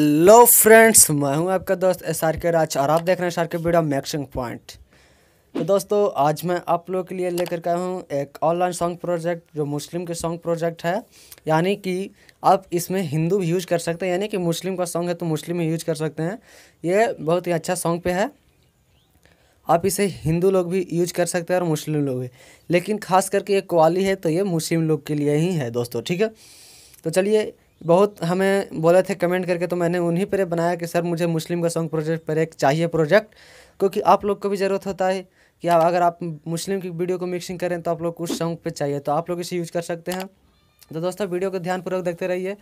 hello friends मैं हूं आपका दोस्त एस आर के राज और आप देख रहे हैं S R K video mixing point तो दोस्तों आज मैं आप लोगों के लिए लेकर आया हूं एक ऑनलाइन सॉन्ग प्रोजेक्ट जो मुस्लिम के सॉन्ग प्रोजेक्ट है यानी कि आप इसमें हिंदू भी यूज कर सकते हैं यानी कि मुस्लिम का सॉन्ग है तो मुस्लिम ही यूज कर सकते हैं ये बहुत ही अच्छा सॉन्ग पे है आप इसे हिंदू लोग भी यूज कर सकते हैं और मुस्लिम लोग भी लेकिन खास करके ये क्वाली है तो ये मुस्लिम लोग के लिए ही है दोस्तों ठीक है तो चलिए बहुत हमें बोले थे कमेंट करके तो मैंने उन्हीं पर बनाया कि सर मुझे मुस्लिम का सॉन्ग प्रोजेक्ट पर एक चाहिए प्रोजेक्ट क्योंकि आप लोग को भी ज़रूरत होता है कि आप अगर आप मुस्लिम की वीडियो को मिक्सिंग करें तो आप लोग उस सॉन्ग पे चाहिए तो आप लोग इसे यूज़ कर सकते हैं तो दोस्तों वीडियो को ध्यानपूर्वक देखते रहिए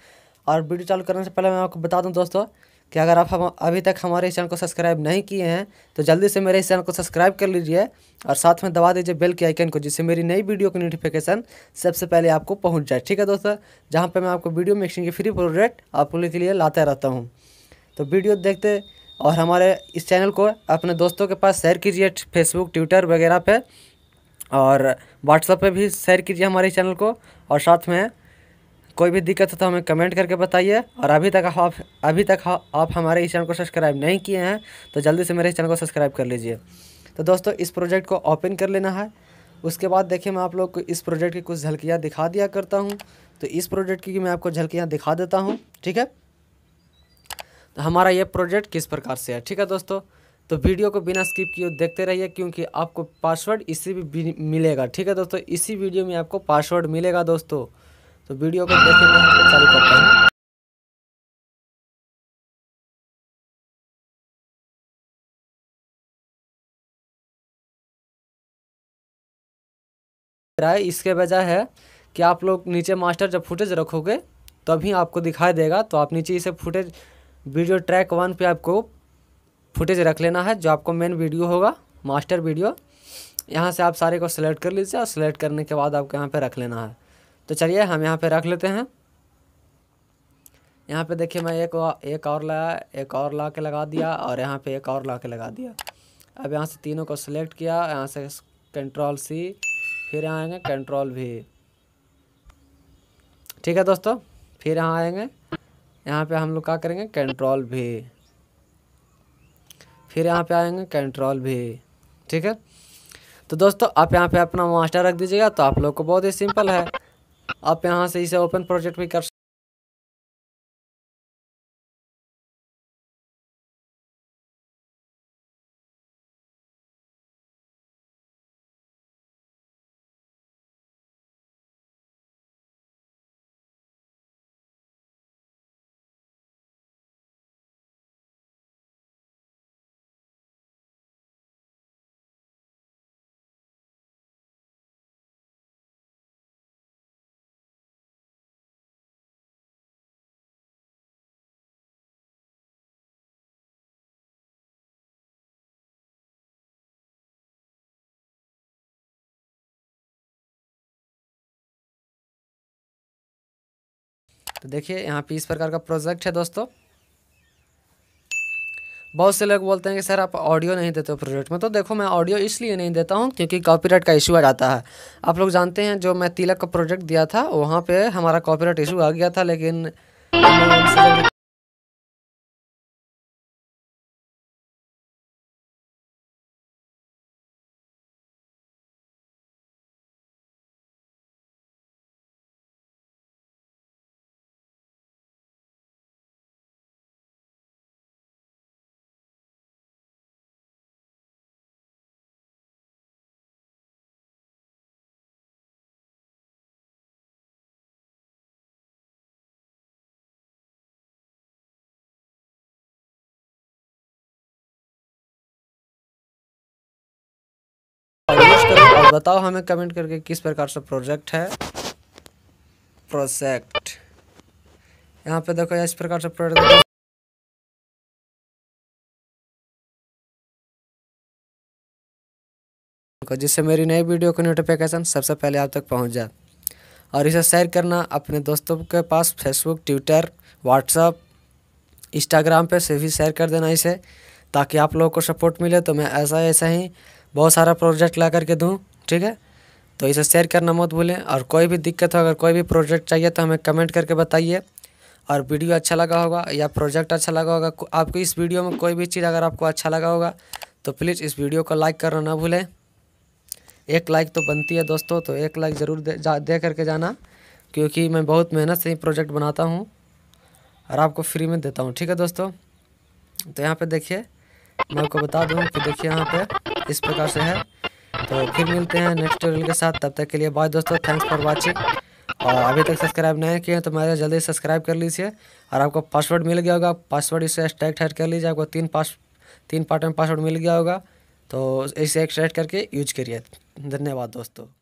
और वीडियो चालू करने से पहले मैं आपको बता दूँ दोस्तों कि अगर आप हम अभी तक हमारे चैनल को सब्सक्राइब नहीं किए हैं तो जल्दी से मेरे इस चैनल को सब्सक्राइब कर लीजिए और साथ में दबा दीजिए बेल के आइकन को जिससे मेरी नई वीडियो की नोटिफिकेशन सबसे पहले आपको पहुंच जाए ठीक है दोस्तों जहां पे मैं आपको वीडियो मिक्सिंग के फ्री प्रोडक्ट आप लोगों के लिए लाते रहता हूँ तो वीडियो देखते और हमारे इस चैनल को अपने दोस्तों के पास शेयर कीजिए फेसबुक ट्विटर वगैरह पर और व्हाट्सएप पर भी शेयर कीजिए हमारे चैनल को और साथ में कोई भी दिक्कत हो तो हमें कमेंट करके बताइए और अभी तक आप अभी तक आप हमारे इस चैनल को सब्सक्राइब नहीं किए हैं तो जल्दी से मेरे चैनल को सब्सक्राइब कर लीजिए तो दोस्तों इस प्रोजेक्ट को ओपन कर लेना है उसके बाद देखिए मैं आप लोग को इस प्रोजेक्ट की कुछ झलकियाँ दिखा दिया करता हूँ तो इस प्रोजेक्ट की मैं आपको झलकियाँ दिखा देता हूँ ठीक है तो हमारा ये प्रोजेक्ट किस प्रकार से है ठीक है दोस्तों तो वीडियो को बिना स्किप किए देखते रहिए क्योंकि आपको पासवर्ड इसी भी मिलेगा ठीक है दोस्तों इसी वीडियो में आपको पासवर्ड मिलेगा दोस्तों तो वीडियो को देखने में चालू करते हैं राय इसके वजह है कि आप लोग नीचे मास्टर जब फुटेज रखोगे तभी तो आपको दिखाई देगा तो आप नीचे इसे फुटेज वीडियो ट्रैक वन पे आपको फुटेज रख लेना है जो आपको मेन वीडियो होगा मास्टर वीडियो यहाँ से आप सारे को सिलेक्ट कर लीजिए और सेलेक्ट करने के बाद आपको यहाँ पे रख लेना है तो चलिए हम यहाँ पे रख लेते हैं यहाँ पे देखिए मैं एक एक और लाया एक और ला के लगा दिया और यहाँ पे एक और ला के लगा दिया अब यहाँ से तीनों को सिलेक्ट किया यहाँ से कंट्रोल सी फिर यहाँ आएंगे कंट्रोल भी ठीक है दोस्तों फिर यहाँ आएंगे यहाँ पे हम लोग क्या करेंगे कंट्रोल भी फिर यहाँ पे आएंगे कंट्रोल भी ठीक है तो दोस्तों आप यहाँ पे अपना मास्टर रख दीजिएगा तो आप लोग को बहुत ही सिंपल है आप यहाँ से इसे ओपन प्रोजेक्ट भी कर तो देखिए यहाँ पे इस प्रकार का प्रोजेक्ट है दोस्तों बहुत से लोग बोलते हैं कि सर आप ऑडियो नहीं देते हो प्रोजेक्ट में तो देखो मैं ऑडियो इसलिए नहीं देता हूँ क्योंकि कॉपीराइट का इशू आ जाता है आप लोग जानते हैं जो मैं तिलक का प्रोजेक्ट दिया था वहाँ पे हमारा कॉपीराइट इशू आ गया था लेकिन बताओ हमें कमेंट करके किस प्रकार से प्रोजेक्ट है प्रोजेक्ट यहाँ पे देखो इस प्रकार से प्रोजेक्ट जिससे मेरी नई वीडियो की नोटिफिकेशन सबसे पहले आप तक पहुंच जाए और इसे शेयर करना अपने दोस्तों के पास फेसबुक ट्विटर व्हाट्सअप इंस्टाग्राम पे से भी शेयर कर देना इसे ताकि आप लोगों को सपोर्ट मिले तो मैं ऐसा ऐसा ही बहुत सारा प्रोजेक्ट ला करके दूँ ठीक है तो इसे शेयर करना मत भूलें और कोई भी दिक्कत हो अगर कोई भी प्रोजेक्ट चाहिए तो हमें कमेंट करके बताइए और वीडियो अच्छा लगा होगा या प्रोजेक्ट अच्छा लगा होगा आपको इस वीडियो में कोई भी चीज़ अगर आपको अच्छा लगा होगा तो प्लीज़ इस वीडियो को लाइक करना ना भूलें एक लाइक तो बनती है दोस्तों तो एक लाइक ज़रूर दे जा दे करके जाना क्योंकि मैं बहुत मेहनत से ही प्रोजेक्ट बनाता हूँ और आपको फ्री में देता हूँ ठीक है दोस्तों तो यहाँ पर देखिए मैं आपको बता दूँ कि देखिए यहाँ पर इस प्रकार से है तो फिर मिलते हैं नेक्स्ट ट्यूटोरियल के साथ तब तक के लिए बाय दोस्तों थैंक्स फॉर वॉचिंग और अभी तक सब्सक्राइब नहीं किए तो मेरे जल्दी सब्सक्राइब कर लीजिए और आपको पासवर्ड मिल गया होगा पासवर्ड इसे एक्सट्रैक्ट हैड कर लीजिए आपको तीन पास तीन पार्ट में पासवर्ड मिल गया होगा तो इसे एक्सट्रैक्ट करके यूज करिए धन्यवाद दोस्तों